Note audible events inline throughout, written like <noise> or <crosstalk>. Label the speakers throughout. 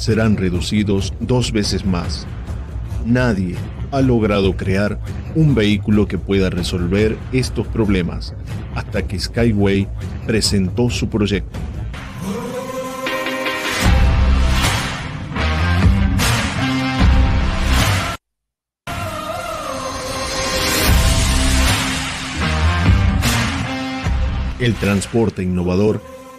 Speaker 1: serán reducidos dos veces más. Nadie ha logrado crear un vehículo que pueda resolver estos problemas hasta que Skyway presentó su proyecto. El transporte innovador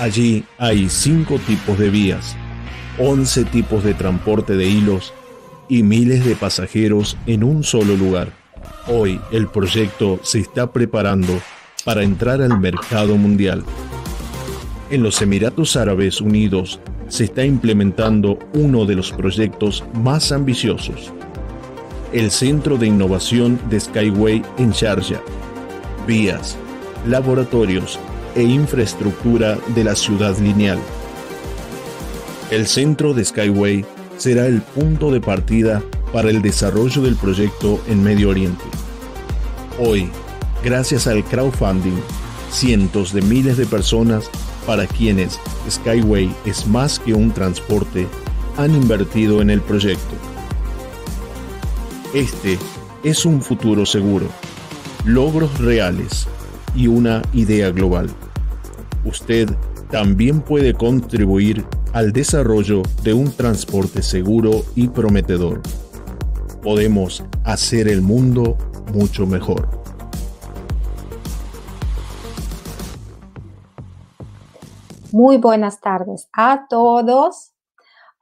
Speaker 1: Allí hay cinco tipos de vías, 11 tipos de transporte de hilos y miles de pasajeros en un solo lugar. Hoy el proyecto se está preparando para entrar al mercado mundial. En los Emiratos Árabes Unidos se está implementando uno de los proyectos más ambiciosos, el Centro de Innovación de Skyway en Sharjah. Vías, laboratorios e infraestructura de la ciudad lineal. El centro de Skyway será el punto de partida para el desarrollo del proyecto en Medio Oriente. Hoy, gracias al crowdfunding, cientos de miles de personas para quienes Skyway es más que un transporte han invertido en el proyecto. Este es un futuro seguro, logros reales y una idea global usted también puede contribuir al desarrollo de un transporte seguro y prometedor. Podemos hacer el mundo mucho mejor.
Speaker 2: Muy buenas tardes a todos.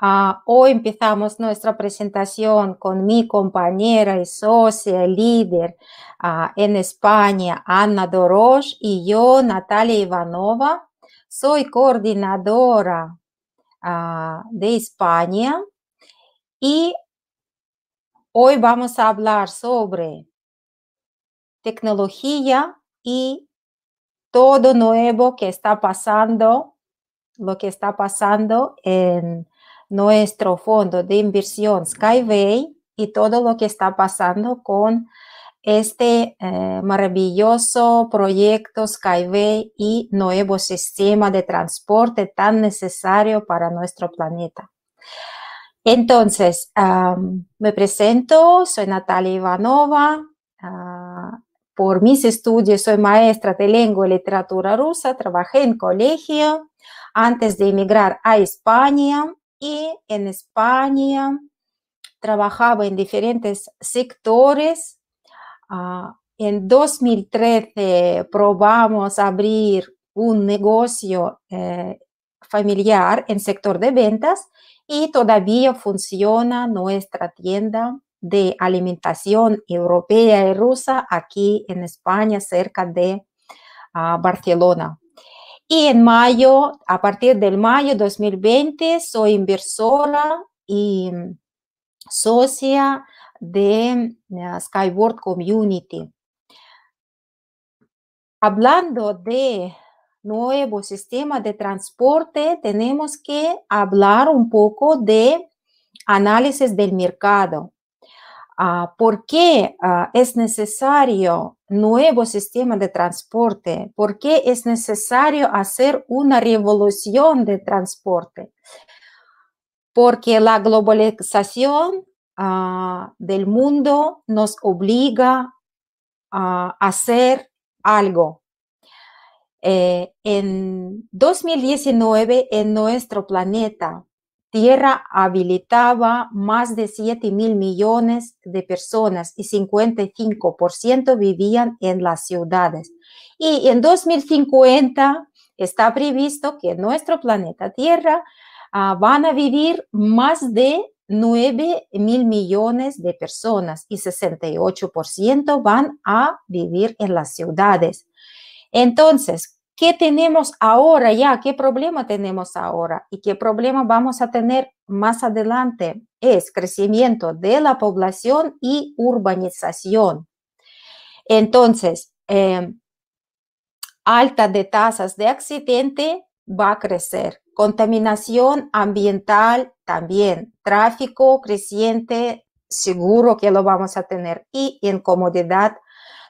Speaker 2: Ah, hoy empezamos nuestra presentación con mi compañera y socia, líder ah, en España, Anna Dorosh, y yo, Natalia Ivanova. Soy coordinadora ah, de España y hoy vamos a hablar sobre tecnología y todo nuevo que está pasando, lo que está pasando en nuestro fondo de inversión Skyway y todo lo que está pasando con este eh, maravilloso proyecto Skyway y nuevo sistema de transporte tan necesario para nuestro planeta. Entonces, me presento, soy Natalia Ivanova. Ah, por mis estudios soy maestra de lengua y literatura rusa, trabajé en colegio antes de emigrar a España y en España trabajaba en diferentes sectores. Ah, en 2013 probamos abrir un negocio eh, familiar en sector de ventas y todavía funciona nuestra tienda de alimentación europea y rusa aquí en España, cerca de ah, Barcelona. Y en mayo, a partir del mayo 2020, soy inversora y mm, socia de eh, Skyward Community. Hablando de nuevo sistema de transporte, tenemos que hablar un poco de análisis del mercado. Ah, por qué ah, es necesario nuevo sistema de transporte, por qué es necesario hacer una revolución de transporte, porque la globalización ah, del mundo nos obliga a hacer algo. Eh, en 2019, en nuestro planeta, tierra habilitaba más de 7 mil millones de personas y 55% vivían en las ciudades. Y en 2050 está previsto que en nuestro planeta Tierra ah, van a vivir más de 9 mil millones de personas y 68% van a vivir en las ciudades. Entonces, qué tenemos ahora ya, qué problema tenemos ahora y qué problema vamos a tener más adelante es crecimiento de la población y urbanización. Entonces, em, alta de tasas de accidente va a crecer, contaminación ambiental también, tráfico creciente, seguro que lo vamos a tener y incomodidad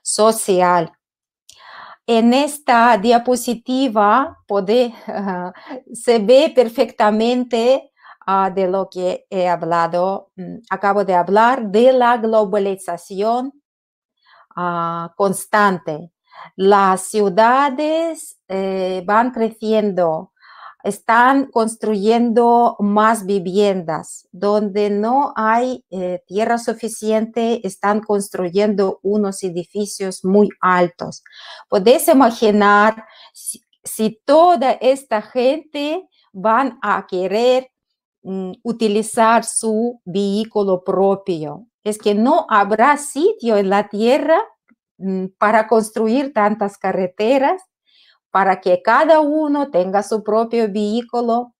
Speaker 2: social. En esta diapositiva <laughs> se ve perfectamente ah, de lo que he hablado, mm, acabo de hablar, de la globalización ah, constante. Las ciudades eh, van creciendo están construyendo más viviendas. Donde no hay eh, tierra suficiente, están construyendo unos edificios muy altos. Podéis imaginar si, toda esta gente van a querer mm, utilizar su vehículo propio. Es que no habrá sitio en la tierra mm, para construir tantas carreteras para que cada uno tenga su propio vehículo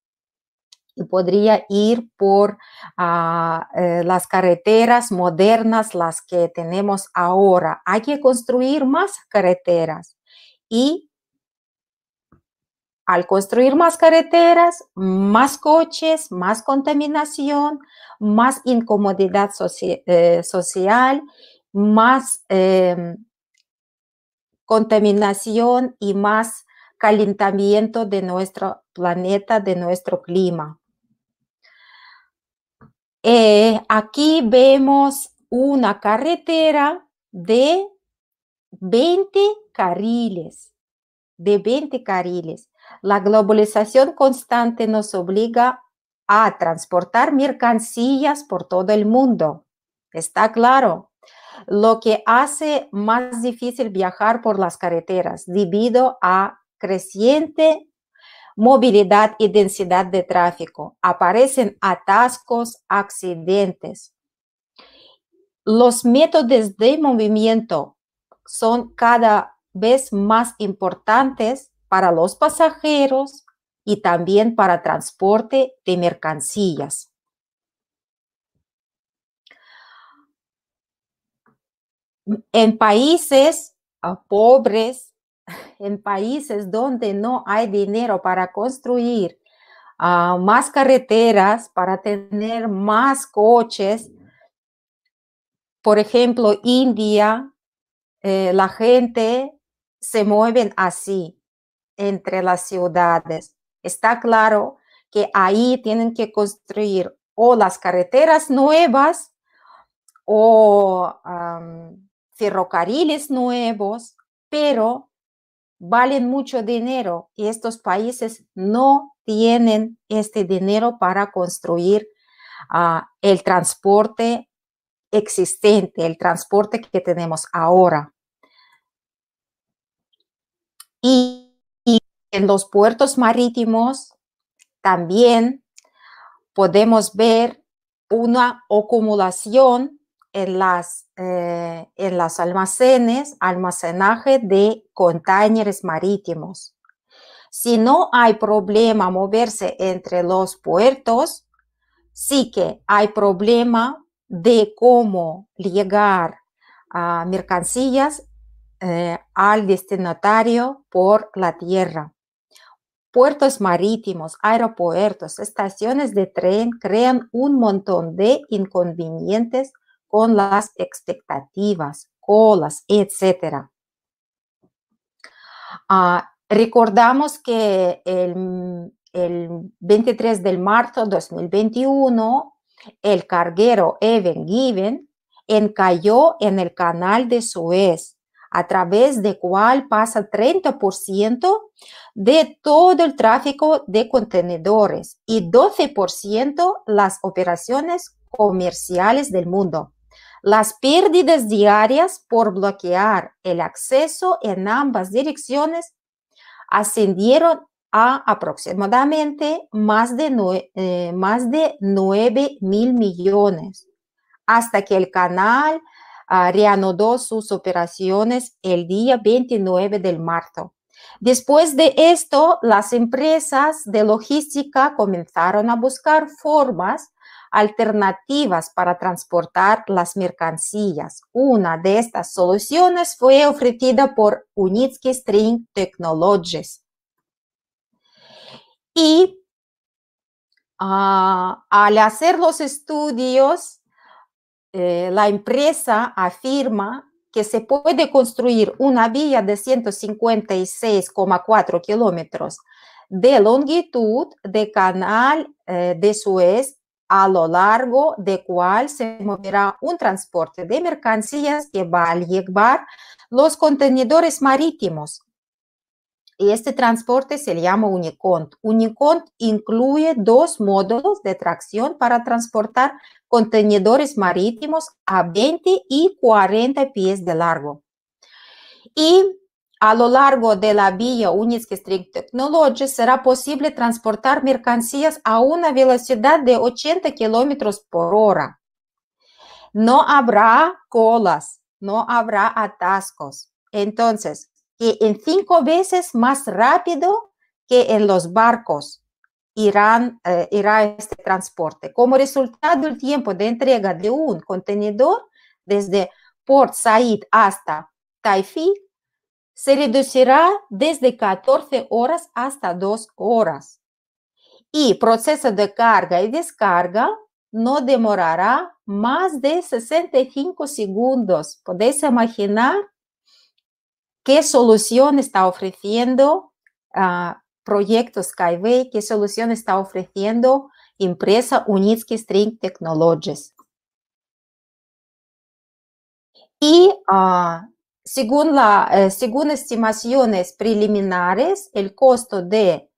Speaker 2: y podría ir por ah, eh, las carreteras modernas, las que tenemos ahora. Hay que construir más carreteras y al construir más carreteras, más coches, más contaminación, más incomodidad eh, social, más... Em, contaminación y más calentamiento de nuestro planeta, de nuestro clima. Eh, aquí vemos una carretera de 20 carriles, de 20 carriles. La globalización constante nos obliga a transportar mercancías por todo el mundo. Está claro lo que hace más difícil viajar por las carreteras debido a creciente movilidad y densidad de tráfico. Aparecen atascos, accidentes. Los métodos de movimiento son cada vez más importantes para los pasajeros y también para transporte de mercancías. en países pobres, en países donde no hay dinero para construir más carreteras, para tener más coches, por ejemplo, India, eh, la gente se mueve así entre las ciudades. Está claro que ahí tienen que construir o las carreteras nuevas o ferrocarriles nuevos, pero valen mucho dinero y estos países no tienen este dinero para construir ah, el transporte existente, el transporte que tenemos ahora. y en los puertos marítimos también podemos ver una acumulación en las eh, en los almacenes, almacenaje de contenedores marítimos. Si no hay problema moverse entre los puertos, sí que hay problema de cómo llegar a mercancías eh, al destinatario por la tierra. Puertos marítimos, aeropuertos, estaciones de tren crean un montón de inconvenientes con las expectativas, colas, etc. Ah, recordamos que el, 23 de marzo de 2021, el carguero Evan Given encalló en el canal de Suez, a través de cual pasa 30% de todo el tráfico de contenedores y 12% las operaciones comerciales del mundo. Las pérdidas diarias por bloquear el acceso en ambas direcciones ascendieron a aproximadamente más de, 9 eh, mil millones hasta que el canal ah, reanudó sus operaciones el día 29 del marzo. Después de esto, las empresas de logística comenzaron a buscar formas alternativas para transportar las mercancías. Una de estas soluciones fue ofrecida por Unitsky String Technologies. Y ah, al hacer los estudios, eh, la empresa afirma que se puede construir una vía de 156,4 kilómetros de longitud de canal eh, de Suez a lo largo de cual se moverá un transporte de mercancías que va a llevar los contenedores marítimos. este transporte se llama Unicont. Unicont incluye dos módulos de tracción para transportar contenedores marítimos a 20 y 40 pies de largo. Y a lo largo de la vía Unitsky Street Technology será posible transportar mercancías a una velocidad de 80 kilómetros por hora. No habrá colas, no habrá atascos. Entonces, en cinco veces más rápido que en los barcos irán, eh, irá este transporte. Como resultado, el tiempo de entrega de un contenedor desde Port Said hasta Taifi se reducirá desde 14 horas hasta 2 horas. Y proceso de carga y descarga no demorará más de 65 segundos. Podéis imaginar qué solución está ofreciendo el ah, proyecto Skyway, qué solución está ofreciendo empresa Unitsky String Technologies. Y ah, eh, según, estimaciones preliminares, el costo de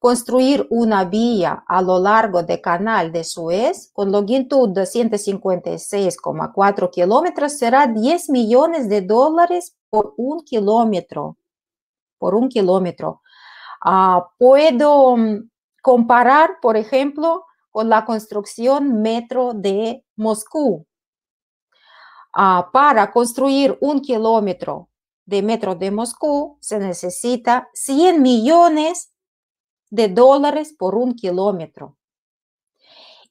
Speaker 2: construir una vía a lo largo del canal de Suez con longitud de 156,4 kilómetros será 10 millones de dólares por un kilómetro. Por un kilómetro. Ah, puedo mm, comparar, por ejemplo, con la construcción metro de Moscú, Ah, para construir un kilómetro de metro de Moscú se necesita 100 millones de dólares por un kilómetro.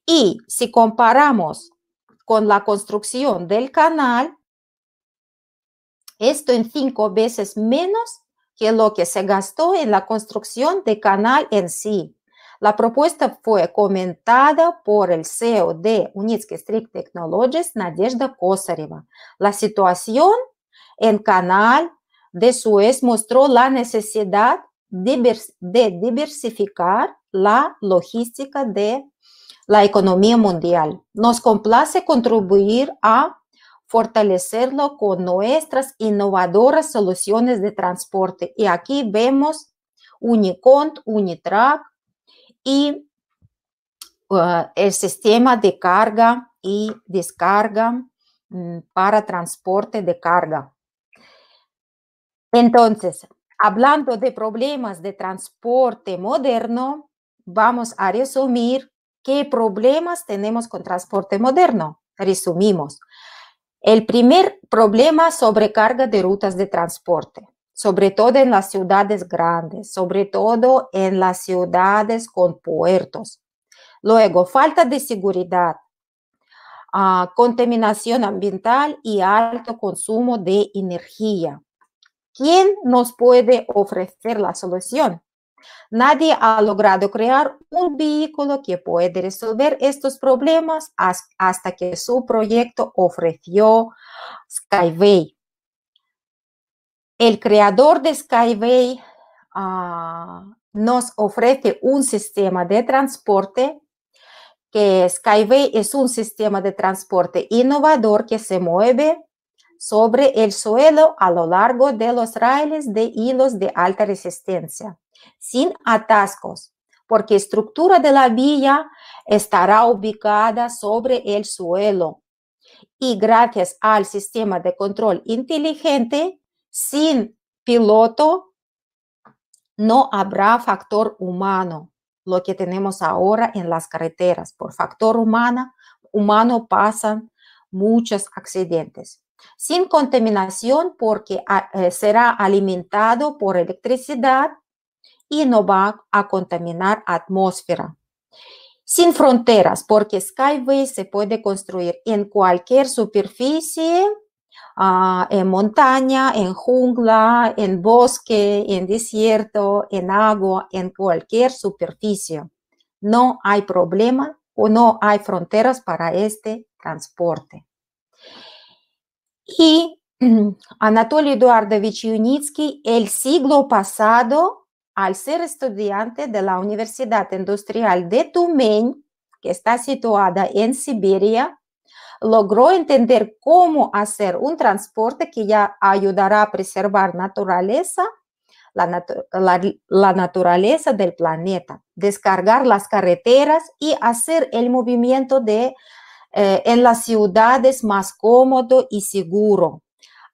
Speaker 2: Y si comparamos con la construcción del canal, esto en cinco veces menos que lo que se gastó en la construcción del canal en sí. La propuesta fue comentada por el CEO de Unitsky Strict Technologies, Nadezhda Kosareva. La situación en Canal de Suez mostró la necesidad de diversificar la logística de la economía mundial. Nos complace contribuir a fortalecerlo con nuestras innovadoras soluciones de transporte. Y aquí vemos Unicont, Unitrack y uh, el sistema de carga y descarga mm, para transporte de carga. Entonces, hablando de problemas de transporte moderno, vamos a resumir qué problemas tenemos con transporte moderno. Resumimos. El primer problema, sobrecarga de rutas de transporte sobre todo en las ciudades grandes, sobre todo en las ciudades con puertos. Luego, falta de seguridad, ah, contaminación ambiental y alto consumo de energía. ¿Quién nos puede ofrecer la solución? Nadie ha logrado crear un vehículo que puede resolver estos problemas hasta que su proyecto ofreció Skyway. El creador de Skyway ah, nos ofrece un sistema de transporte que Skyway es un sistema de transporte innovador que se mueve sobre el suelo a lo largo de los raíles de hilos de alta resistencia, sin atascos, porque estructura de la villa estará ubicada sobre el suelo. Y gracias al sistema de control inteligente, sin piloto no habrá factor humano, lo que tenemos ahora en las carreteras. Por factor humano, humano pasan muchos accidentes. Sin contaminación porque eh, será alimentado por electricidad y no va a contaminar atmósfera. Sin fronteras porque Skyway se puede construir en cualquier superficie Ah, en montaña, en jungla, en bosque, en desierto, en agua, en cualquier superficie. No hay problema o no hay fronteras para este transporte. Y <clears throat> Anatoly Eduardovich Yunitsky, el siglo pasado, al ser estudiante de la Universidad Industrial de Tumen, que está situada en Siberia, logró entender cómo hacer un transporte que ya ayudará a preservar naturaleza, la, la, naturaleza del planeta, descargar las carreteras y hacer el movimiento de, eh, en las ciudades más cómodo y seguro.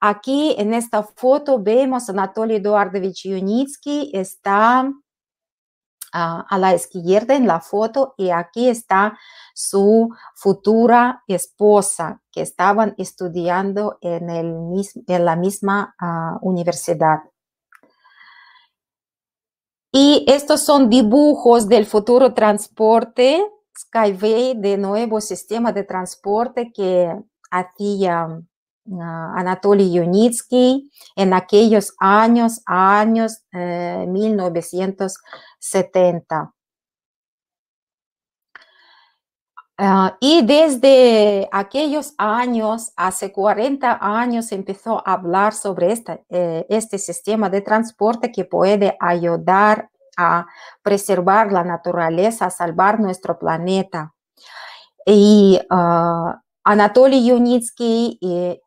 Speaker 2: Aquí en esta foto vemos Anatoly Eduardovich Yunitsky está a la izquierda en la foto y aquí está su futura esposa que estaban estudiando en, el en la misma ah, universidad. Y estos son dibujos del futuro transporte Skyway, de nuevo sistema de transporte que hacía Anatoly Yunitsky en aquellos años, años 1970. Eh, ah, y desde aquellos años, hace 40 años, empezó a hablar sobre eh, este sistema de transporte que puede ayudar a preservar la naturaleza, a salvar nuestro planeta. Y ah, Anatoly Yunitsky eh,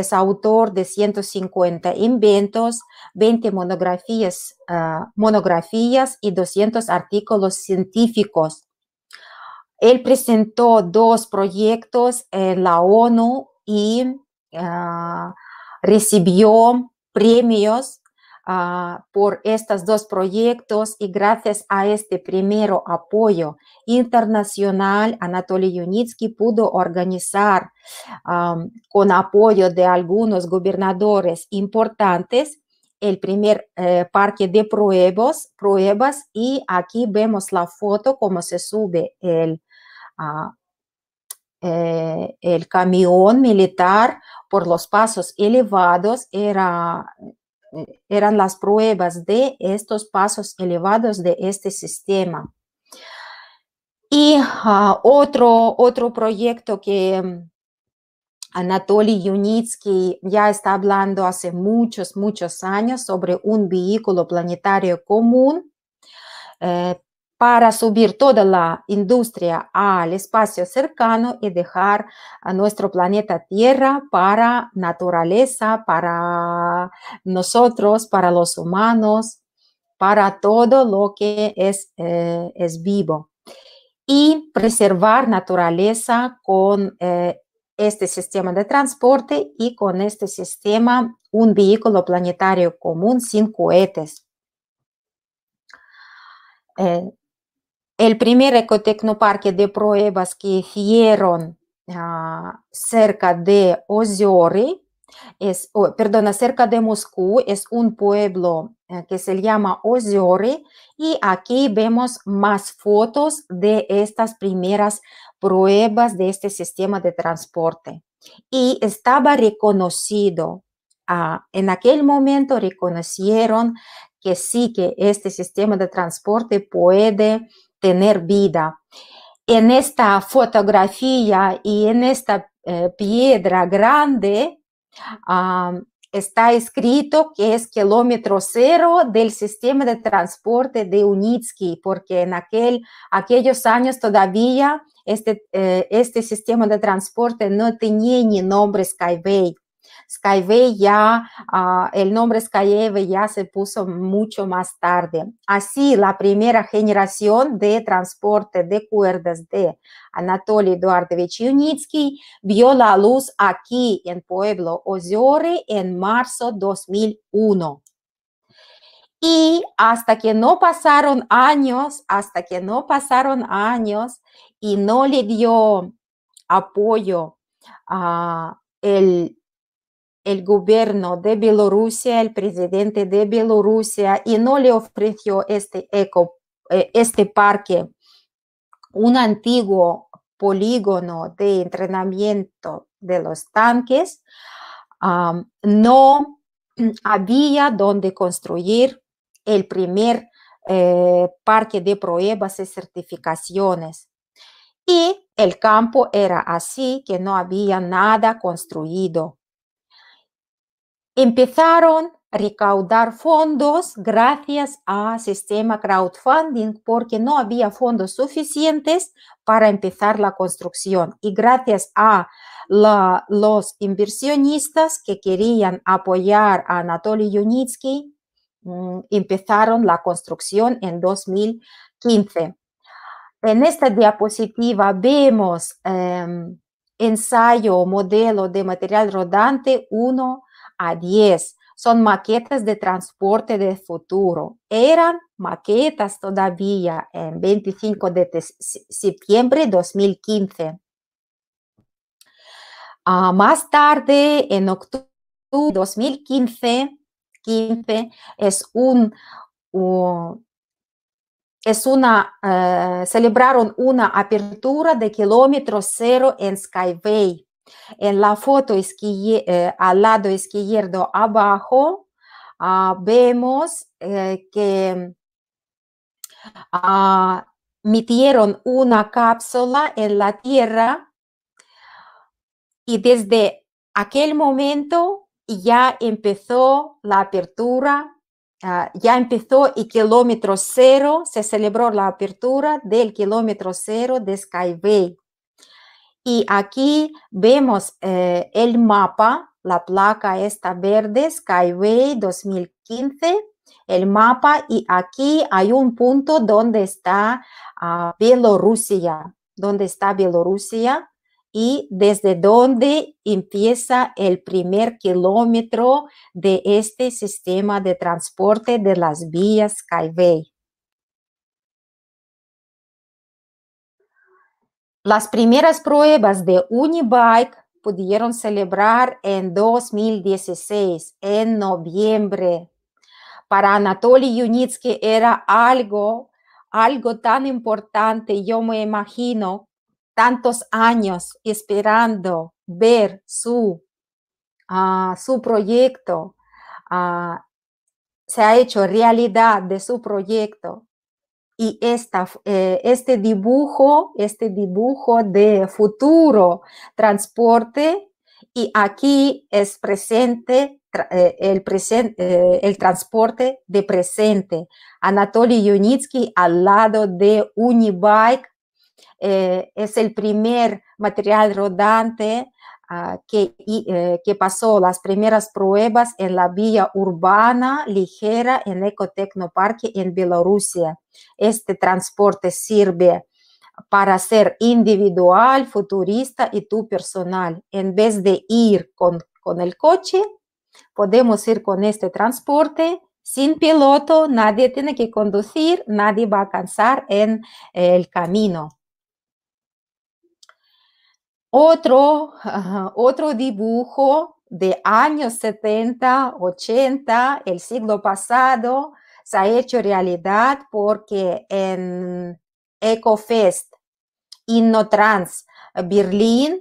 Speaker 2: es autor de 150 inventos, 20 monografías, ah, monografías y 200 artículos científicos. Él presentó dos proyectos en la ONU y ah, recibió premios Ah, por estos dos proyectos y gracias a este primero apoyo internacional, Anatoly Yunitsky pudo organizar con apoyo de algunos gobernadores importantes el primer eh, parque de pruebas, pruebas y aquí vemos la foto como se sube el, ah, eh, el camión militar por los pasos elevados. Era eran las pruebas de estos pasos elevados de este sistema. Y ah, otro, otro proyecto que mm, Anatoly Yunitsky ya está hablando hace muchos, muchos años sobre un vehículo planetario común, eh, para subir toda la industria al espacio cercano y dejar a nuestro planeta Tierra para naturaleza, para nosotros, para los humanos, para todo lo que es, eh, es vivo. Y preservar naturaleza con eh, este sistema de transporte y con este sistema un vehículo planetario común sin cohetes. Eh, el primer ecotecnoparque de pruebas que hicieron ah, cerca de Oziori, es, de Moscú, es un pueblo eh, que se llama Oziori y aquí vemos más fotos de estas primeras pruebas de este sistema de transporte. Y estaba reconocido, ah, en aquel momento reconocieron que sí, que este sistema de transporte puede tener vida. En esta fotografía y en esta eh, piedra grande está escrito que es kilómetro cero del sistema de transporte de Unitsky, porque en aquel, aquellos años todavía este, eh, este sistema de transporte no tenía ni nombre Skyway. Skyway ya, ah, el nombre Skyway ya se puso mucho más tarde. Así, la primera generación de transporte de cuerdas de Anatoly Eduardovich Yunitsky vio la luz aquí en Pueblo Ozore en marzo 2001. Y hasta que no pasaron años, hasta que no pasaron años y no le dio apoyo a el el gobierno de Bielorrusia, el presidente de Bielorrusia, y no le ofreció este eco, eh, este parque, un antiguo polígono de entrenamiento de los tanques, no había donde construir el primer eh, parque de pruebas y certificaciones. Y el campo era así, que no había nada construido empezaron a recaudar fondos gracias a sistema crowdfunding porque no había fondos suficientes para empezar la construcción y gracias a los inversionistas que querían apoyar a Anatoly Yunitsky mm, empezaron la construcción en 2015. En esta diapositiva vemos em, ensayo o modelo de material rodante 1 a 10. Son maquetas de transporte de futuro. Eran maquetas todavía en 25 de septiembre de 2015. Ah, más tarde, en octubre de 2015, 15, es un, es una, eh, celebraron una apertura de kilómetro cero en Skyway. En la foto eh, al lado izquierdo abajo ah, vemos eh, que ah, metieron una cápsula en la Tierra y desde aquel momento ya empezó la apertura ah, ya empezó el kilómetro cero, se celebró la apertura del kilómetro cero de Skyway. Y aquí vemos eh, el mapa, la placa esta verde, Skyway 2015, el mapa, y aquí hay un punto donde está ah, Bielorrusia, donde está Bielorrusia y desde donde empieza el primer kilómetro de este sistema de transporte de las vías Skyway. Las primeras pruebas de Unibike pudieron celebrar en 2016, en noviembre. Para Anatoly Yunitsky era algo, algo tan importante, yo me imagino, tantos años esperando ver su, ah, su proyecto, ah, se ha hecho realidad de su proyecto y eh, este dibujo, este dibujo de futuro, transporte, y aquí es presente, eh, el, presente eh, el transporte de presente. Anatoly Yunitsky al lado de Unibike es el primer material rodante Ah, eh, que, pasó las primeras pruebas en la vía urbana ligera en Ecotecnoparque en Bielorrusia. Este transporte sirve para ser individual, futurista y tu personal. En vez de ir con, con el coche, podemos ir con este transporte sin piloto, nadie tiene que conducir, nadie va a cansar en eh, el camino. Otro, otro dibujo de años 70, 80, el siglo pasado, se ha hecho realidad porque en EcoFest InnoTrans Berlín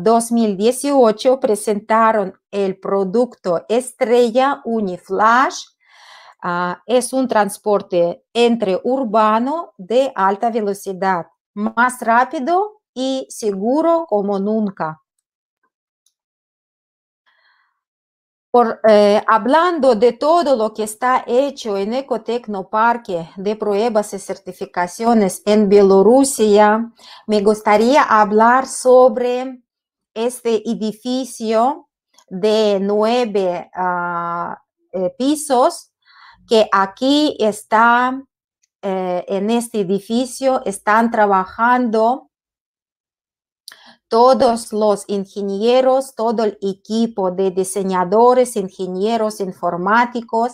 Speaker 2: 2018 ah, presentaron el producto Estrella Uniflash. Ah, es un transporte entre urbano de alta velocidad, más rápido y seguro como nunca. Por, eh, hablando de todo lo que está hecho en Ecotecnoparque de pruebas y certificaciones en Bielorrusia, me gustaría hablar sobre este edificio de nueve ah, eh, pisos que aquí está, eh, en este edificio están trabajando todos los ingenieros, todo el equipo de diseñadores, ingenieros, informáticos,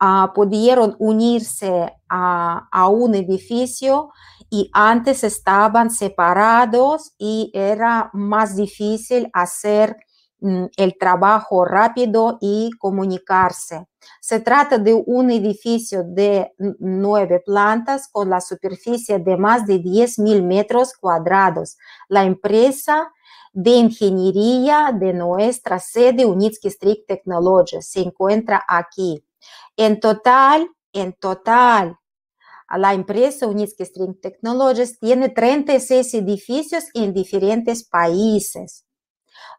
Speaker 2: ah, pudieron unirse a, a, un edificio y antes estaban separados y era más difícil hacer Mm, el trabajo rápido y comunicarse. Se trata de un edificio de nueve plantas con la superficie de más de 10.000 metros cuadrados. La empresa de ingeniería de nuestra sede Unitsky String technologies se encuentra aquí. En total, en total, la empresa Unitsky String Technologies tiene 36 edificios en diferentes países.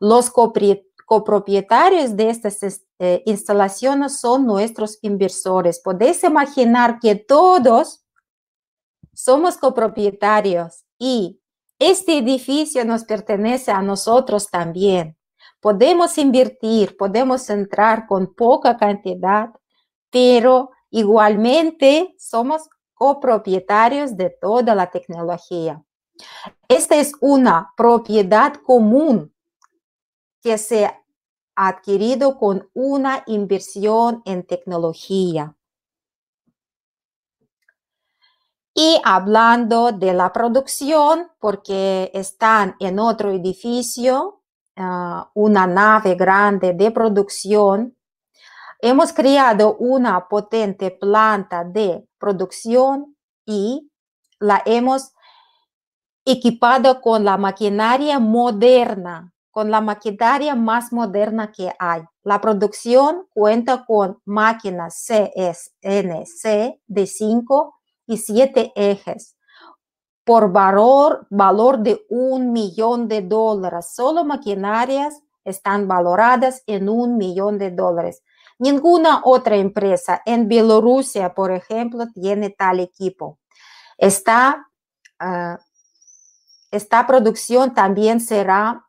Speaker 2: Los copropietarios de estas este, instalaciones son nuestros inversores. Podéis imaginar que todos somos copropietarios y este edificio nos pertenece a nosotros también. Podemos invertir, podemos entrar con poca cantidad, pero igualmente somos copropietarios de toda la tecnología. Esta es una propiedad común que se ha adquirido con una inversión en tecnología. Y hablando de la producción, porque están en otro edificio, ah, una nave grande de producción, hemos creado una potente planta de producción y la hemos equipado con la maquinaria moderna con la maquinaria más moderna que hay. La producción cuenta con máquinas CSNC de 5 y 7 ejes por valor, valor de un millón de dólares. Solo maquinarias están valoradas en un millón de dólares. Ninguna otra empresa en Bielorrusia, por ejemplo, tiene tal equipo. Ah, esta producción también será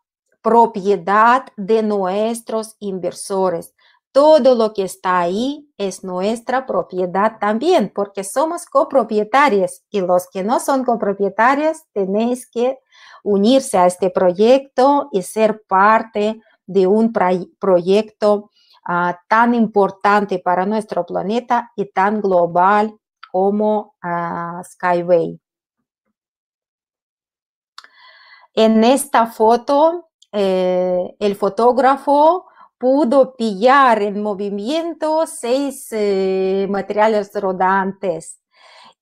Speaker 2: propiedad de nuestros inversores. Todo lo que está ahí es nuestra propiedad también, porque somos copropietarios y los que no son copropietarios tenéis que unirse a este proyecto y ser parte de un proyecto ah, tan importante para nuestro planeta y tan global como ah, Skyway. En esta foto eh, el fotógrafo pudo pillar en movimiento seis eh, materiales rodantes.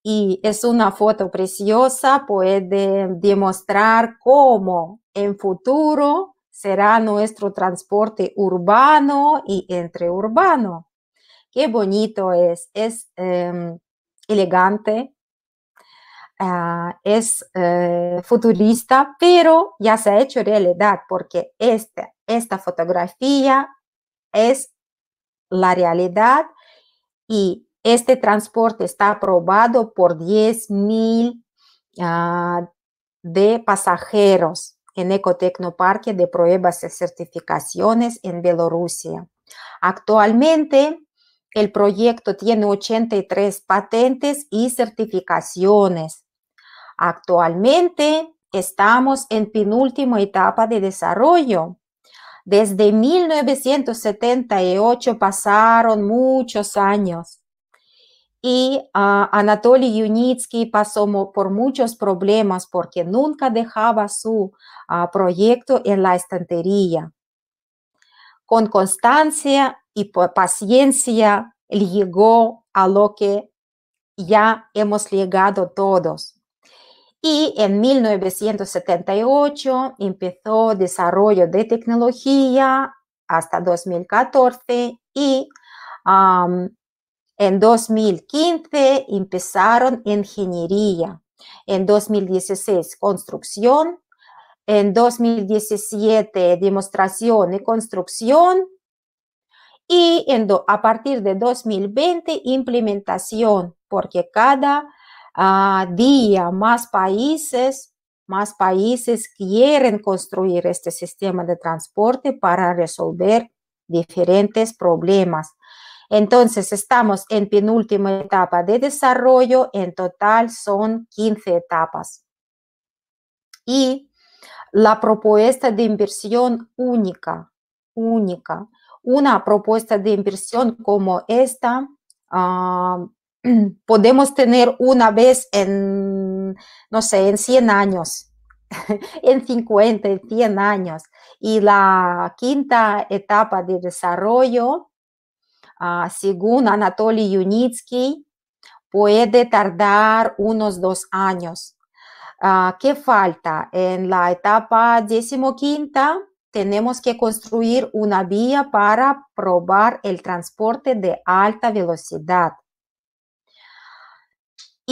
Speaker 2: Y es una foto preciosa, puede demostrar cómo en futuro será nuestro transporte urbano y entreurbano. Qué bonito es, es em, elegante, Ah, es eh, futurista, pero ya se ha hecho realidad porque esta, esta fotografía es la realidad y este transporte está aprobado por 10.000 mil ah, de pasajeros en Ecotecnoparque de pruebas y certificaciones en Bielorrusia. Actualmente el proyecto tiene 83 patentes y certificaciones Actualmente estamos en penúltima etapa de desarrollo. Desde 1978 pasaron muchos años y ah, Anatoly Yunitsky pasó por muchos problemas porque nunca dejaba su ah, proyecto en la estantería. Con constancia y paciencia llegó a lo que ya hemos llegado todos. Y en 1978 empezó desarrollo de tecnología hasta 2014 y en 2015 empezaron ingeniería, en 2016 construcción, en 2017 demostración y construcción y a partir de 2020 implementación, porque cada a ah, día más países, más países quieren construir este sistema de transporte para resolver diferentes problemas. Entonces, estamos en penúltima etapa de desarrollo, en total son 15 etapas. Y la propuesta de inversión única, única. Una propuesta de inversión como esta ah, <clears throat> podemos tener una vez en, no sé, en 100 años, <laughs> en 50, en 100 años. Y la quinta etapa de desarrollo, ah, según Anatoly Yunitsky, puede tardar unos dos años. Ah, ¿Qué falta? En la etapa decimoquinta tenemos que construir una vía para probar el transporte de alta velocidad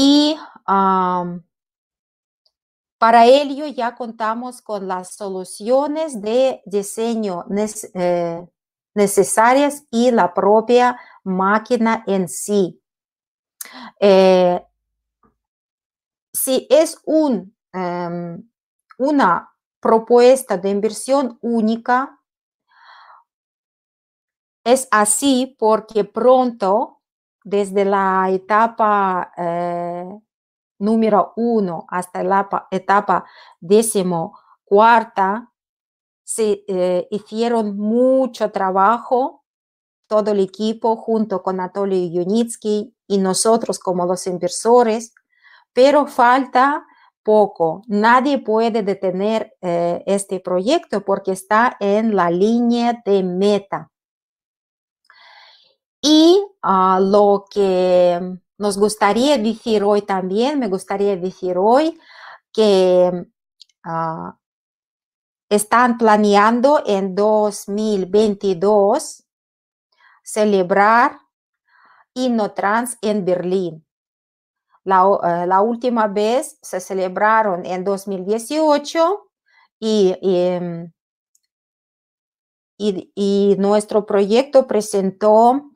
Speaker 2: y para ello ya contamos con las soluciones de diseño eh, necesarias y la propia máquina en sí. Eh, si es un, em, una propuesta de inversión única, es así porque pronto desde la etapa eh, número uno hasta la etapa décimo cuarta, se eh, hicieron mucho trabajo todo el equipo junto con Anatoly Yunitsky y nosotros como los inversores, pero falta poco. Nadie puede detener eh, este proyecto porque está en la línea de meta. Y ah, lo que nos gustaría decir hoy también, me gustaría decir hoy que ah, están planeando en 2022 celebrar Trans en Berlín. Eh, la, última vez se celebraron en 2018 em, y, y nuestro proyecto presentó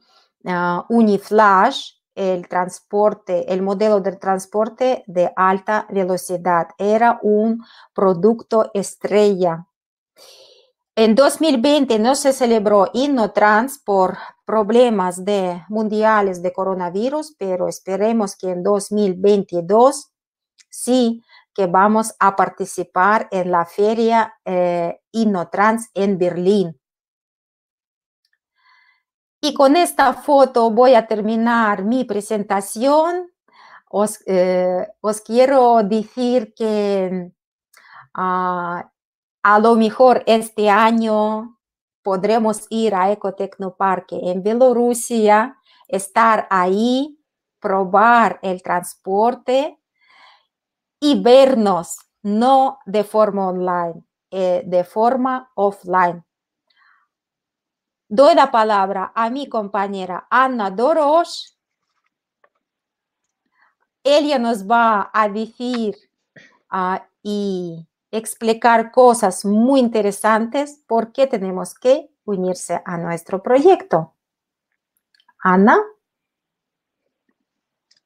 Speaker 2: Ah, Uniflash, el transporte, el modelo de transporte de alta velocidad. Era un producto estrella. En 2020 no se celebró InnoTrans por problemas de, mundiales de coronavirus, pero esperemos que en 2022 sí que vamos a participar en la feria eh, InnoTrans en Berlín. Y con esta foto voy a terminar mi presentación. Os, eh, quiero decir que ah, a lo mejor este año podremos ir a Ecotecnoparque en Bielorrusia, estar ahí, probar el transporte y vernos, no de forma online, eh, de forma offline, Doy la palabra a mi compañera Anna Dorosh. Ella nos va a decir ah, y explicar cosas muy interesantes por qué tenemos que unirse a nuestro proyecto. Ana.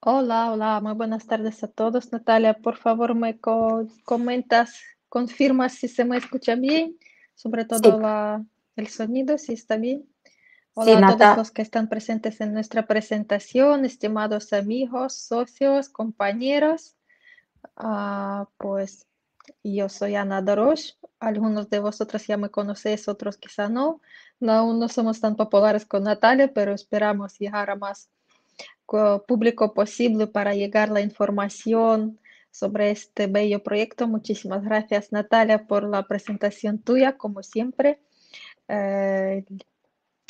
Speaker 3: Hola, hola, muy buenas tardes a todos. Natalia, por favor, me comentas, confirmas si se me escucha bien, sobre todo la el sonido sí está bien.
Speaker 2: Hola a todos
Speaker 3: los que están presentes en nuestra presentación, estimados amigos, socios, compañeros. Ah, pues yo soy Ana Darosh. Algunos de vosotros ya me conocéis, otros quizá no. no. Aún no somos tan populares con Natalia, pero esperamos llegar a más público posible para llegar la información sobre este bello proyecto. Muchísimas gracias, Natalia, por la presentación tuya, como siempre. Eh,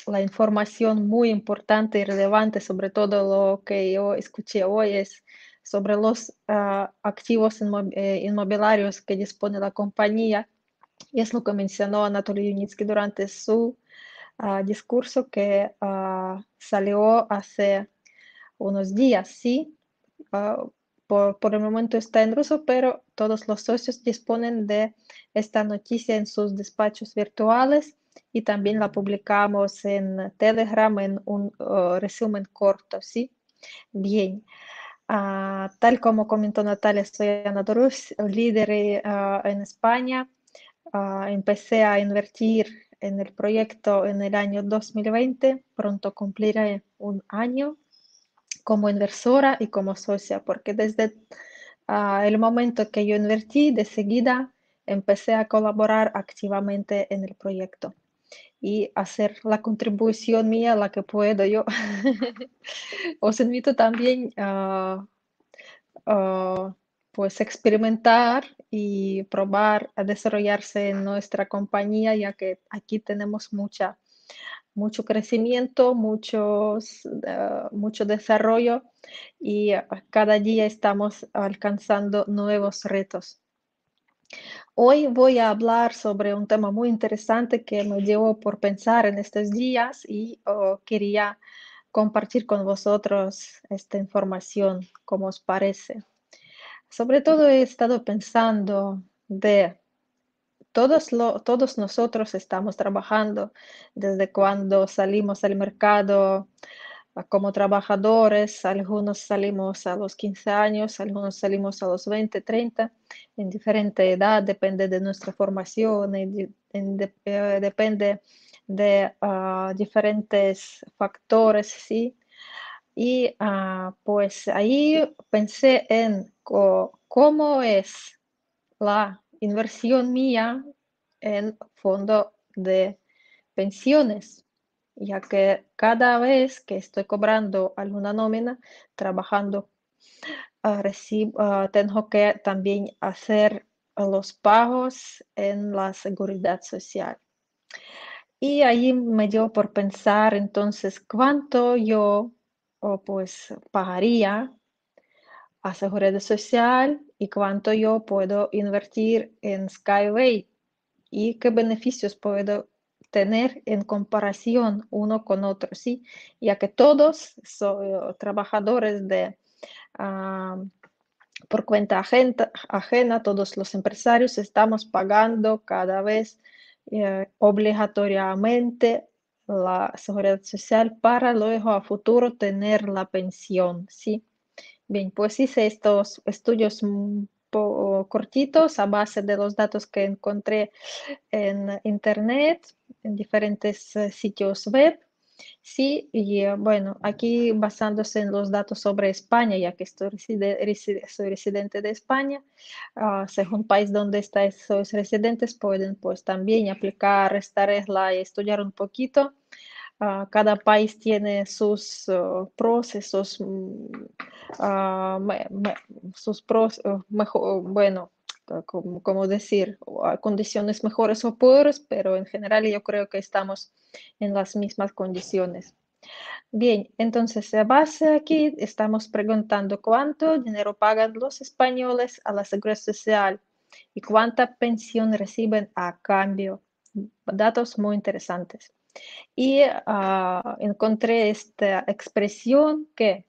Speaker 3: la información muy importante y relevante, sobre todo lo que yo escuché hoy, es sobre los ah, activos eh, inmobiliarios que dispone la compañía. Y es lo que mencionó Anatoly Yunitsky durante su ah, discurso que ah, salió hace unos días, sí. Por, por, el momento está en ruso, pero todos los socios disponen de esta noticia en sus despachos virtuales y también la publicamos en Telegram en un uh, resumen corto, ¿sí? Bien. Ah, tal como comentó Natalia, soy Ana líder ah, en España. Ah, empecé a invertir en el proyecto en el año 2020. Pronto cumpliré un año como inversora y como socia, porque desde el momento que yo invertí, de seguida empecé a colaborar activamente en el proyecto y hacer la contribución mía, la que puedo yo. <laughs> Os invito también a, pues, experimentar y probar a desarrollarse en nuestra compañía, ya que aquí tenemos mucha, mucho crecimiento, muchos, eh, mucho desarrollo y cada día estamos alcanzando nuevos retos. Hoy voy a hablar sobre un tema muy interesante que me llevo por pensar en estos días y oh, quería compartir con vosotros esta información, como os parece. Sobre todo he estado pensando de todos, todos nosotros estamos trabajando desde cuando salimos al mercado como trabajadores, algunos salimos a los 15 años, algunos salimos a los 20, 30, en diferente edad, depende de nuestra formación, eh, depende de ah, diferentes factores, ¿sí? Y ah, pues ahí pensé en cómo es la inversión mía en fondo de pensiones ya que cada vez que estoy cobrando alguna nómina trabajando, ah, ah, tengo que también hacer ah, los pagos en la seguridad social. Y ahí me dio por pensar entonces cuánto yo oh, pues pagaría a seguridad social y cuánto yo puedo invertir en Skyway y qué beneficios puedo tener en comparación uno con otro, ¿sí? Ya que todos son eh, trabajadores de... Ah, por cuenta ajena, todos los empresarios estamos pagando cada vez eh, obligatoriamente la seguridad social para luego a futuro tener la pensión, ¿sí? Bien, pues hice estos estudios mm, cortitos a base de los datos que encontré en Internet, en diferentes eh, sitios web. Sí, y eh, bueno, aquí basándose en los datos sobre España, ya que estoy soy residente de España, uh, según país donde estáis esos residentes, pueden pues también aplicar esta regla y estudiar un poquito Ah, cada país tiene sus oh, procesos, mm, ah, sus, pros, oh, mejor, oh, bueno, ah, como, como, decir, condiciones mejores o peores, pero en general yo creo que estamos en las mismas condiciones. Bien, entonces, a base aquí estamos preguntando cuánto dinero pagan los españoles a la seguridad social y cuánta pensión reciben a cambio. Datos muy interesantes y ah, encontré esta expresión que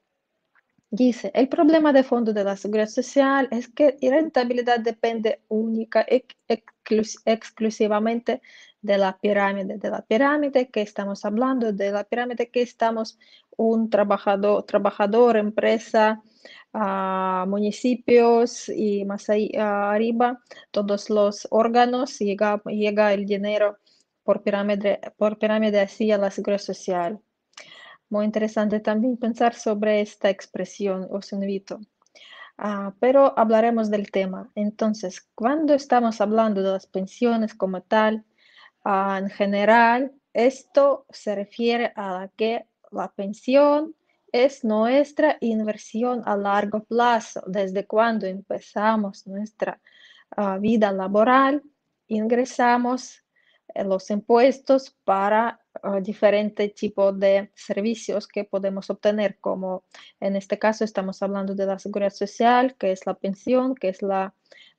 Speaker 3: dice, el problema de fondo de la seguridad social es que la rentabilidad depende única e exclusivamente de la pirámide, de la pirámide que estamos hablando, de la pirámide que estamos un trabajador, trabajador empresa, ah, municipios y más ahí, arriba, todos los órganos, llega, llega el dinero por pirámide, por pirámide hacia la seguridad social. Muy interesante también pensar sobre esta expresión, os invito. Ah, pero hablaremos del tema. Entonces, cuando estamos hablando de las pensiones como tal, ah, en general, esto se refiere a que la pensión es nuestra inversión a largo plazo. Desde cuando empezamos nuestra ah, vida laboral, ingresamos eh, los impuestos para ah, diferente diferentes tipos de servicios que podemos obtener, como en este caso estamos hablando de la seguridad social, que es la pensión, que es la,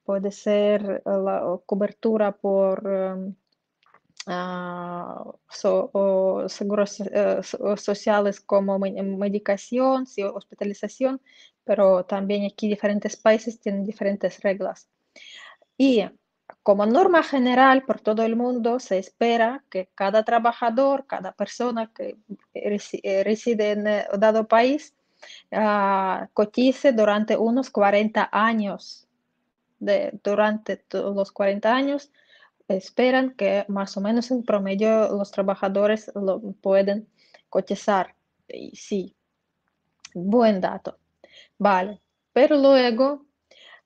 Speaker 3: puede ser eh, la cobertura por em, ah, seguros eh, sociales como medicación, y hospitalización, pero también aquí diferentes países tienen diferentes reglas. Y como norma general, por todo el mundo se espera que cada trabajador, cada persona que eh, reside en eh, dado país, ah, cotice durante unos 40 años. De, durante los 40 años esperan que más o menos en promedio los trabajadores lo pueden cotizar. Y sí, buen dato. Vale, pero luego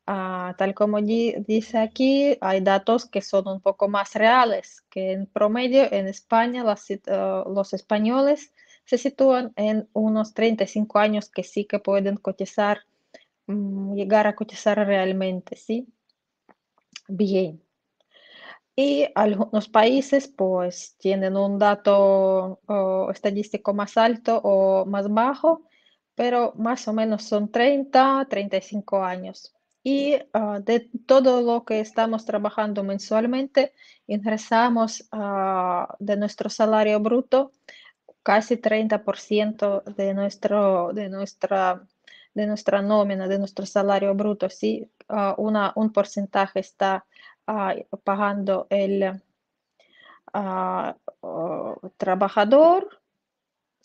Speaker 3: Ah, tal como dice aquí, hay datos que son un poco más reales, que en promedio en España eh, los españoles se sitúan en unos 35 años que sí que pueden cotizar, mm, llegar a cotizar realmente, ¿sí? Bien. Y algunos países pues tienen un dato estadístico más alto o más bajo, pero más o menos son 30, 35 años y ah, de todo lo que estamos trabajando mensualmente, ingresamos ah, de nuestro salario bruto casi 30% de, nuestro, de, nuestra, de nuestra nómina, de nuestro salario bruto. ¿sí? Ah, un porcentaje está pagando el trabajador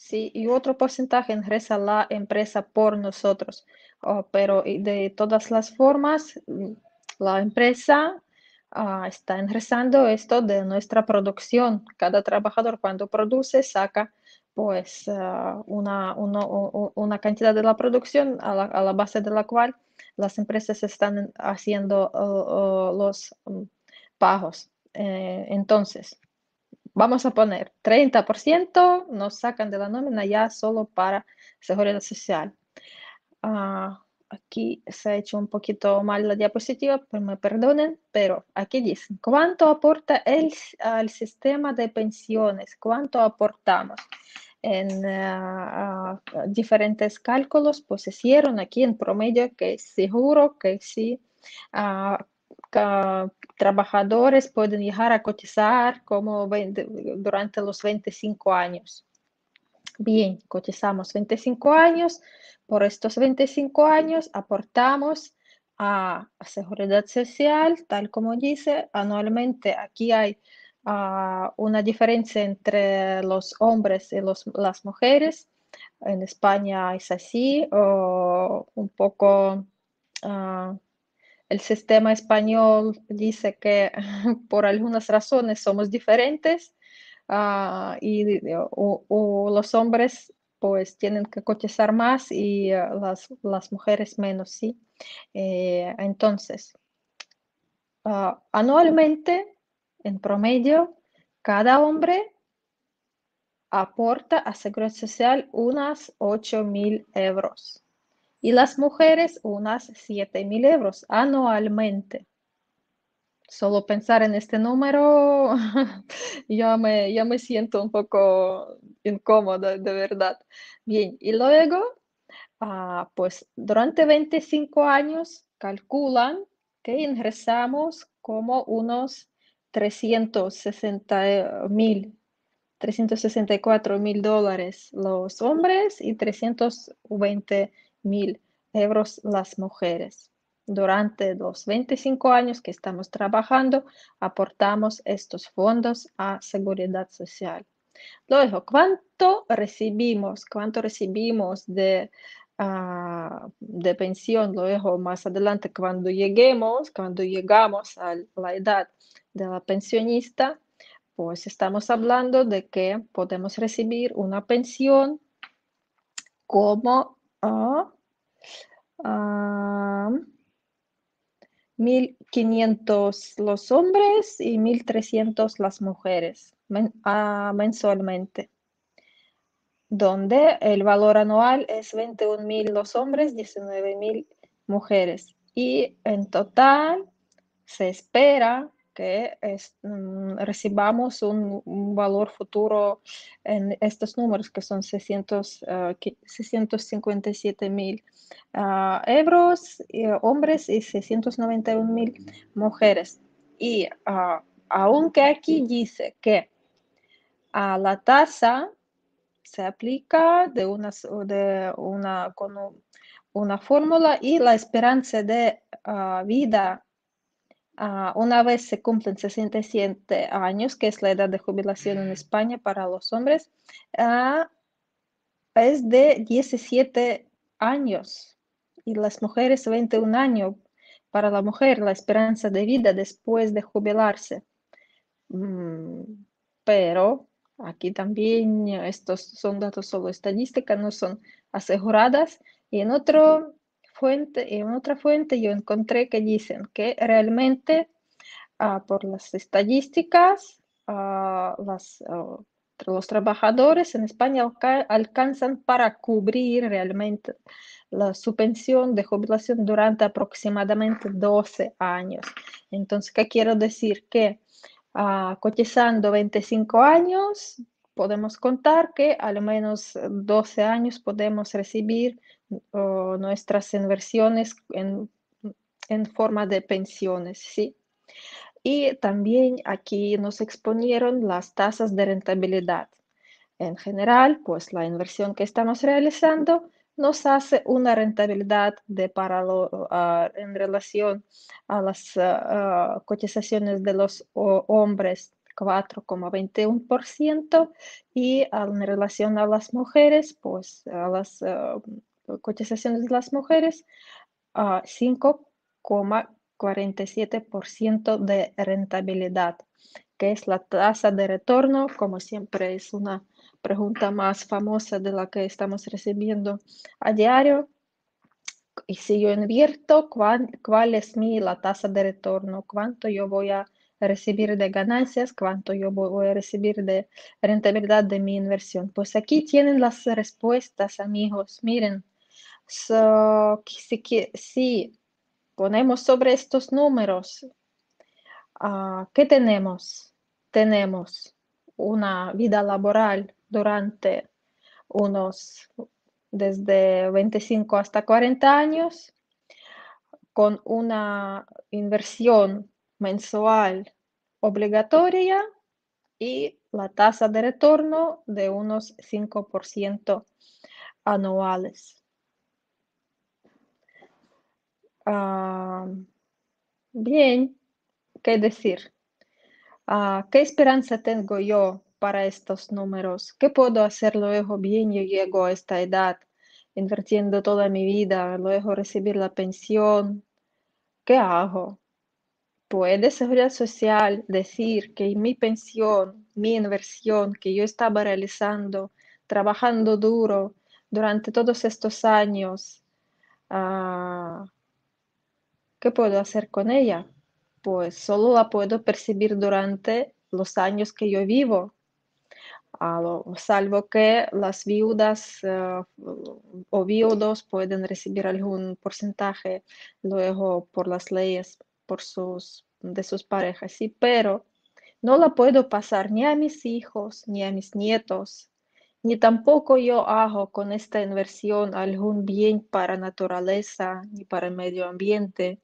Speaker 3: Sí, y otro porcentaje ingresa la empresa por nosotros. Oh, pero de todas las formas, mm, la empresa ah, está ingresando esto de nuestra producción. Cada trabajador cuando produce saca pues ah, una, una, cantidad de la producción a la, base de la cual las empresas están haciendo oh, oh, los mm, pagos. Eh, entonces, vamos a poner 30%, nos sacan de la nómina ya solo para seguridad social. Ah, aquí se ha hecho un poquito mal la diapositiva, pero me perdonen, pero aquí dicen, ¿cuánto aporta el al sistema de pensiones? ¿Cuánto aportamos? En ah, ah, diferentes cálculos, pues hicieron aquí en promedio que seguro que sí trabajadores pueden llegar a cotizar como durante los 25 años. Bien, cotizamos 25 años. Por estos 25 años aportamos a seguridad social, tal como dice, anualmente aquí hay una diferencia entre los hombres y las mujeres. En España es así, o un poco ah, el sistema español dice que <laughs> por algunas razones somos diferentes ah, y eh, los hombres pues tienen que cotizar más y eh, las, mujeres menos, ¿sí? Eh, entonces, ah, anualmente, en promedio, cada hombre aporta a Seguridad Social unas 8 mil euros y las mujeres unas mil euros anualmente. Solo pensar en este número <laughs> ya, me, ya me siento un poco incómoda, de verdad. Bien, y luego, ah, pues durante 25 años calculan que ingresamos como unos 360 eh, mil 364 mil dólares los hombres y 320 mil euros las mujeres. Durante los 25 años que estamos trabajando, aportamos estos fondos a seguridad social. Luego, ¿cuánto recibimos? ¿Cuánto recibimos de, ah, de pensión? Luego, más adelante, cuando lleguemos, cuando llegamos a la edad de la pensionista, pues estamos hablando de que podemos recibir una pensión como 1.500 los hombres y 1.300 las mujeres ah, mensualmente, donde el valor anual es 21.000 los hombres, 19.000 mujeres. Y en total se espera es, mm, recibamos un, valor futuro en estos números que son 657 ah, mil ah, euros ah, hombres y 691 mil mujeres. Y aunque aquí dice que a la tasa se aplica de una, de una, con una fórmula y la esperanza de vida Ah, una vez se cumplen 67 años, que es la edad de jubilación en España para los hombres, ah, es de 17 años y las mujeres 21 años. Para la mujer, la esperanza de vida después de jubilarse.
Speaker 2: Mm, pero
Speaker 3: aquí también estos son datos solo estadísticas, no son aseguradas. Y en otro fuente, en otra fuente yo encontré que dicen que realmente ah, por las estadísticas ah, ah, los trabajadores en España alcanzan para cubrir realmente la, su de jubilación durante aproximadamente 12 años. Entonces, ¿qué quiero decir? Que cotizando 25 años podemos contar que al menos 12 años podemos recibir nuestras inversiones en, forma de pensiones, ¿sí? Y también aquí nos exponieron las tasas de rentabilidad. En general, pues la inversión que estamos realizando nos hace una rentabilidad de para en relación a las cotizaciones de los hombres 4,21% y ah, en relación a las mujeres, pues a las ah, cotizaciones de las mujeres, 5,47% ah, de rentabilidad, que es la tasa de retorno, como siempre es una pregunta más famosa de la que estamos recibiendo a diario. Y si yo invierto, ¿cuál, cuál es mi la tasa de retorno? ¿Cuánto yo voy a recibir de ganancias, cuánto yo voy a recibir de rentabilidad de mi inversión. Pues aquí tienen las respuestas, amigos. Miren, si, si, ponemos sobre estos números, que ah, ¿qué tenemos? Tenemos una vida laboral durante unos desde 25 hasta 40 años con una inversión mensual obligatoria y la tasa de retorno de unos 5% anuales. Ah, bien, ¿qué decir? Ah, ¿Qué esperanza tengo yo para estos números? ¿Qué puedo hacer luego bien yo llego a esta edad, invirtiendo toda mi vida, luego recibir la pensión? ¿Qué hago? puede Seguridad Social decir que mi pensión, mi inversión que yo estaba realizando, trabajando duro durante todos estos años, ah, ¿qué puedo hacer con ella? Pues solo la puedo percibir durante los años que yo vivo, salvo que las viudas ah, o viudos pueden recibir algún porcentaje luego por las leyes por sus, de sus parejas, sí, pero no la puedo pasar ni a mis hijos, ni a mis nietos, ni tampoco yo hago con esta inversión algún bien para naturaleza, ni para el medio ambiente,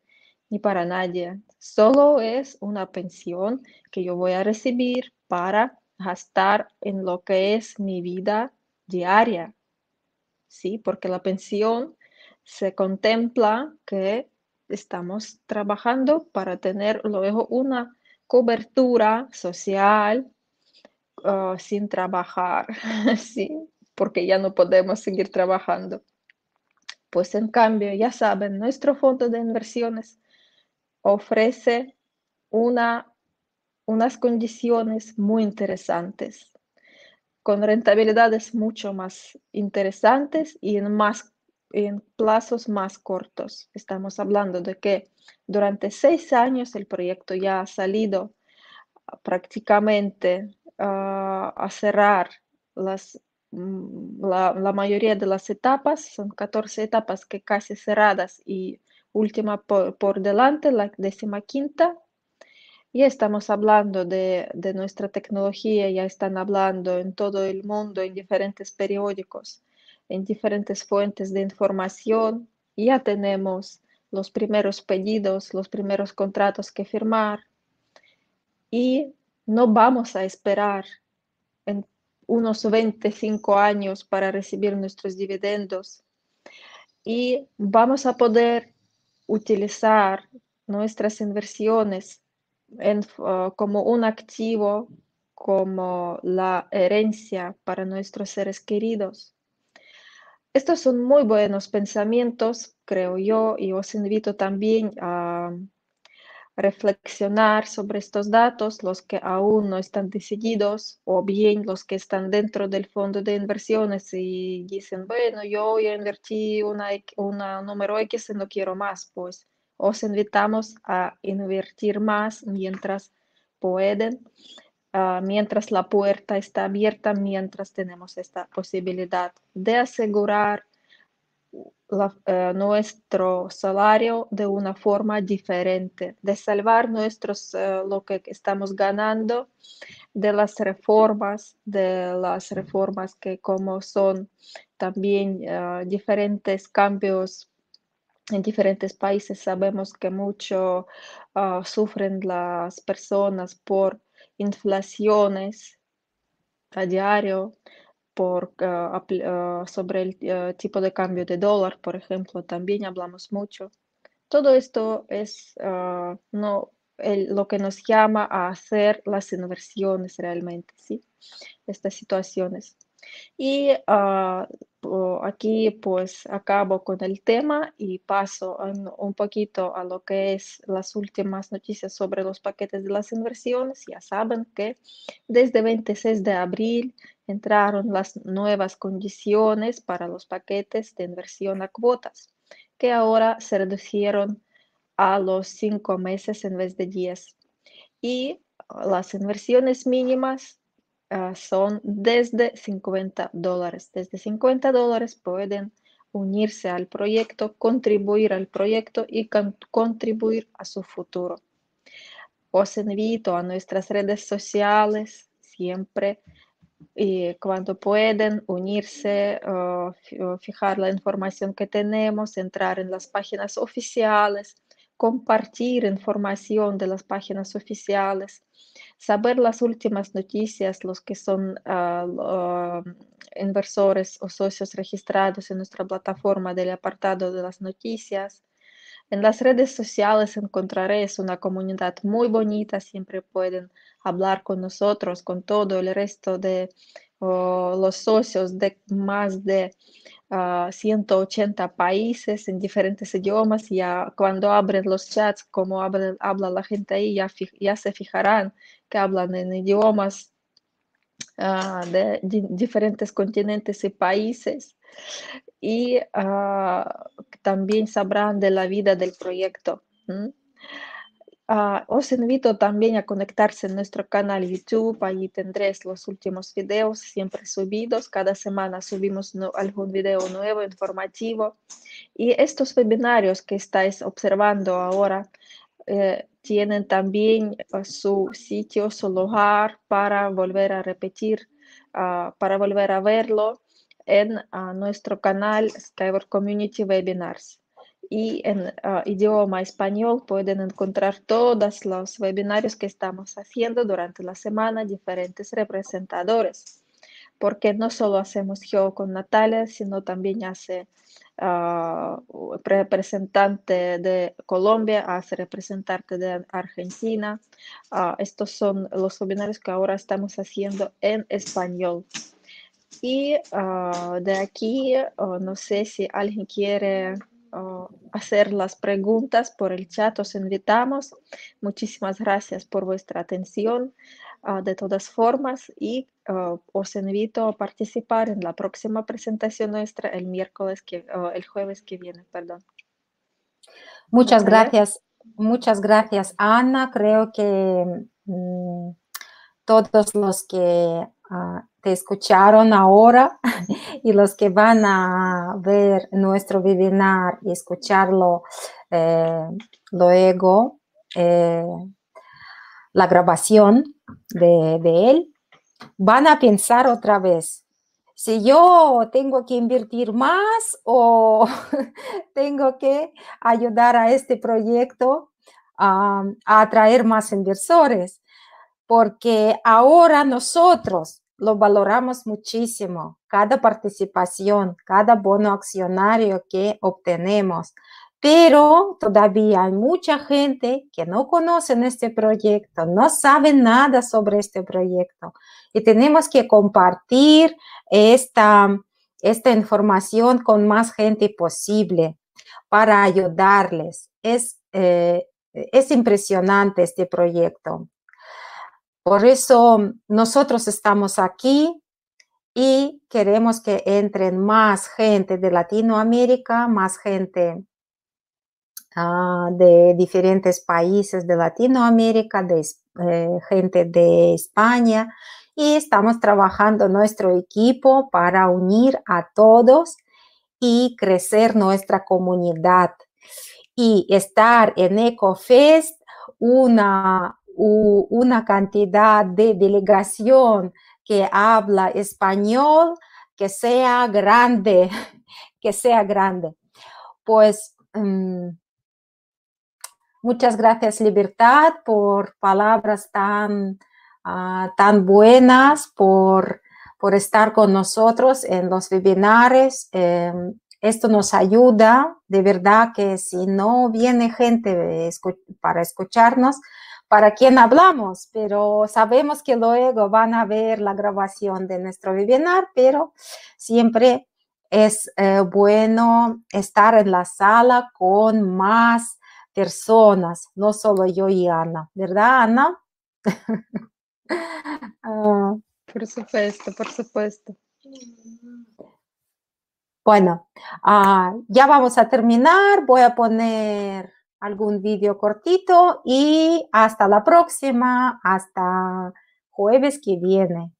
Speaker 3: ni para nadie. Solo es una pensión que yo voy a recibir para gastar en lo que es mi vida diaria. Sí, porque la pensión se contempla que estamos trabajando para tener luego una cobertura social ah, sin trabajar, <laughs> ¿sí? porque ya no podemos seguir trabajando. Pues en cambio, ya saben, nuestro fondo de inversiones ofrece una, unas condiciones muy interesantes, con rentabilidades mucho más interesantes y en más en plazos más cortos. Estamos hablando de que durante seis años el proyecto ya ha salido prácticamente ah, a cerrar las, mm, la, mayoría de las etapas, son 14 etapas que casi cerradas y última por, delante, la décima quinta. Y estamos hablando de, de nuestra tecnología, ya están hablando en todo el mundo, en diferentes periódicos en diferentes fuentes de información. Ya tenemos los primeros pedidos, los primeros contratos que firmar y no vamos a esperar en unos 25 años para recibir nuestros dividendos y vamos a poder utilizar nuestras inversiones uh, como un activo, como la herencia para nuestros seres queridos. Estos son muy buenos pensamientos, creo yo, y os invito también a reflexionar sobre estos datos, los que aún no están decididos o bien los que están dentro del fondo de inversiones y dicen, bueno, yo ya invertí una, número X y no quiero más, pues os invitamos a invertir más mientras pueden Ah, mientras la puerta está abierta, mientras tenemos esta posibilidad de asegurar eh, nuestro salario de una forma diferente, de salvar nuestros, eh, lo que estamos ganando de las reformas, de las reformas que como son también ah, diferentes cambios en diferentes países, sabemos que mucho ah, sufren las personas por inflaciones a diario por, eh, eh, sobre el eh, tipo de cambio de dólar, por ejemplo, también hablamos mucho. Todo esto es no, lo que nos llama a hacer las inversiones realmente, ¿sí? Estas situaciones. Y ah, aquí pues acabo con el tema y paso un poquito a lo que es las últimas noticias sobre los paquetes de las inversiones. Ya saben que desde 26 de abril entraron las nuevas condiciones para los paquetes de inversión a cuotas, que ahora se reducieron a los cinco meses en vez de 10. Y ah, las inversiones mínimas Ah, son desde 50 dólares. Desde 50 dólares pueden unirse al proyecto, contribuir al proyecto y contribuir a su futuro. Os invito a nuestras redes sociales siempre y cuando pueden unirse, ah, ah, fijar la información que tenemos, entrar en las páginas oficiales, compartir información de las páginas oficiales saber las últimas noticias, los que son ah, um, inversores o socios registrados en nuestra plataforma del apartado de las noticias. En las redes sociales encontraréis una comunidad muy bonita, siempre pueden hablar con nosotros, con todo el resto de oh, los socios de más de 180 ah, países en diferentes idiomas. Ya cuando abren los chats, como habla la gente ahí, ya se fijarán que hablan en idiomas ah, de, diferentes continentes y países y ah, también sabrán de la vida del proyecto. Ah, os invito también a conectarse en nuestro canal YouTube, allí tendréis los últimos videos siempre subidos, cada semana subimos algún video nuevo, informativo. Y estos webinarios que estáis observando ahora eh, tienen también eh, su sitio, su lugar para volver a repetir, ah, para volver a verlo en ah, nuestro canal Skyward Community Webinars. Y en ah, idioma español pueden encontrar todos los webinarios que estamos haciendo durante la semana, diferentes representadores, porque no solo hacemos yo con Natalia, sino también hace Ah, representante de Colombia hace representante de Argentina. Ah, estos son los webinarios que ahora estamos haciendo en español. Y ah, de aquí, oh, no sé si alguien quiere oh, hacer las preguntas por el chat, os invitamos. Muchísimas gracias por vuestra atención. Ah, de todas formas y ah, os invito a participar en la próxima presentación nuestra el miércoles que, ah, el jueves que viene, perdón.
Speaker 2: Muchas gracias, muchas gracias Ana. Creo que mm, todos los que te escucharon ahora <laughs> y los que van a ver nuestro webinar y escucharlo eh, luego, eh, la grabación, de, él, van a pensar otra vez, si yo tengo que invertir más o <laughs> tengo que ayudar a este proyecto a atraer más inversores, porque ahora nosotros lo valoramos muchísimo, cada participación, cada bono accionario que obtenemos pero todavía hay mucha gente que no conocen este proyecto, no saben nada sobre este proyecto y tenemos que compartir esta, esta información con más gente posible para ayudarles. Es, eh, es impresionante este proyecto. Por eso nosotros estamos aquí y queremos que entren más gente de Latinoamérica, más gente Ah, de diferentes países de Latinoamérica, de eh, gente de España, y estamos trabajando nuestro equipo para unir a todos y crecer nuestra comunidad. Y estar en EcoFest, una, una cantidad de delegación que habla español, que sea grande, <laughs> que sea grande. Pues mm, Muchas gracias, Libertad, por palabras tan, ah, tan buenas, por, por, estar con nosotros en los webinares. Em, esto nos ayuda, de verdad que si no viene gente para escucharnos, para quién hablamos, pero sabemos que luego van a ver la grabación de nuestro webinar, pero siempre es eh, bueno estar en la sala con más personas, no solo yo y Ana, ¿verdad, Ana? <laughs> Ah. por supuesto, por supuesto. Bueno, ah, ya vamos a terminar. Voy a poner algún vídeo cortito y hasta la próxima, hasta jueves que viene.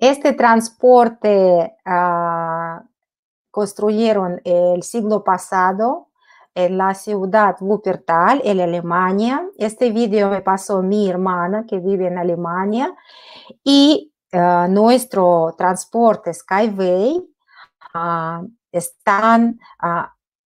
Speaker 2: Este transporte ah, construyeron el siglo pasado en la ciudad Wuppertal, en Alemania. Este video me pasó mi hermana que vive en Alemania. Y ah, nuestro transporte Skyway ah, están,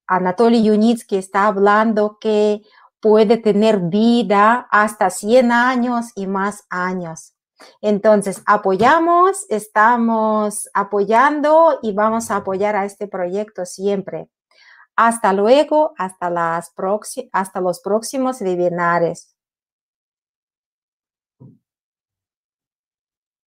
Speaker 2: Anatoly Yunitsky está hablando que puede tener vida hasta 100 años y más años. Entonces, apoyamos, estamos apoyando y vamos a apoyar a este proyecto siempre. Hasta luego, hasta, las hasta los próximos webinares.